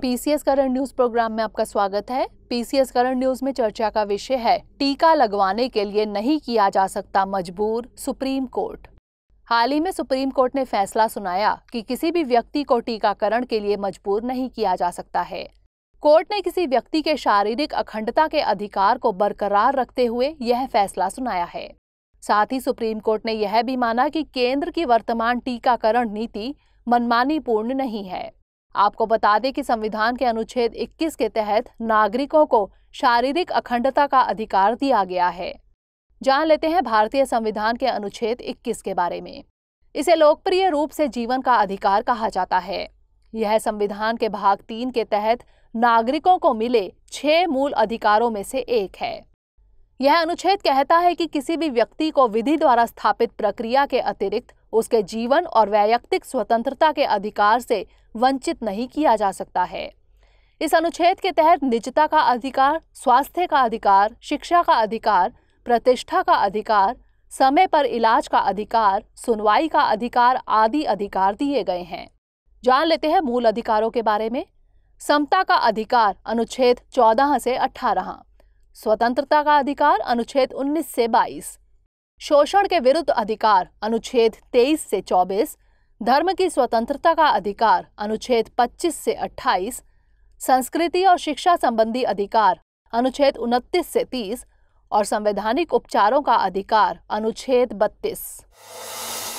PCS current news programme में आपका स्वागत है पीसीएस करंट न्यूज में चर्चा का विषय है टीका लगवाने के लिए नहीं किया जा सकता मजबूर सुप्रीम कोर्ट हाल ही में सुप्रीम कोर्ट ने फैसला सुनाया कि किसी भी व्यक्ति को टीकाकरण के लिए मजबूर नहीं किया जा सकता है कोर्ट ने किसी व्यक्ति के शारीरिक अखंडता के अधिकार को बरकरार रखते हुए यह फैसला सुनाया है साथ ही सुप्रीम कोर्ट ने यह भी माना कि केंद्र की वर्तमान टीकाकरण नीति मनमानी पूर्ण नहीं है आपको बता दें कि संविधान के अनुच्छेद 21 के तहत नागरिकों को शारीरिक अखंडता का अधिकार दिया गया है जान लेते हैं भारतीय संविधान के अनुच्छेद 21 के बारे में इसे लोकप्रिय रूप से जीवन का अधिकार कहा जाता है यह संविधान के भाग तीन के तहत नागरिकों को मिले छह मूल अधिकारों में से एक है यह अनुच्छेद कहता है कि किसी भी व्यक्ति को विधि द्वारा स्थापित प्रक्रिया के अतिरिक्त उसके जीवन और वैयक्तिक स्वतंत्रता के अधिकार से वंचित नहीं किया जा सकता है इस अनुच्छेद के तहत निजता का अधिकार स्वास्थ्य का अधिकार शिक्षा का अधिकार प्रतिष्ठा का अधिकार समय पर इलाज का अधिकार सुनवाई का अधिकार आदि अधिकार दिए गए हैं जान लेते हैं मूल अधिकारों के बारे में समता का अधिकार अनुच्छेद चौदह से अठारह स्वतंत्रता का अधिकार अनुच्छेद 19 से 22 शोषण के विरुद्ध अधिकार अनुच्छेद 23 से 24 धर्म की स्वतंत्रता का अधिकार अनुच्छेद 25 से 28 संस्कृति और शिक्षा संबंधी अधिकार अनुच्छेद 29 से 30 और संवैधानिक उपचारों का अधिकार अनुच्छेद 32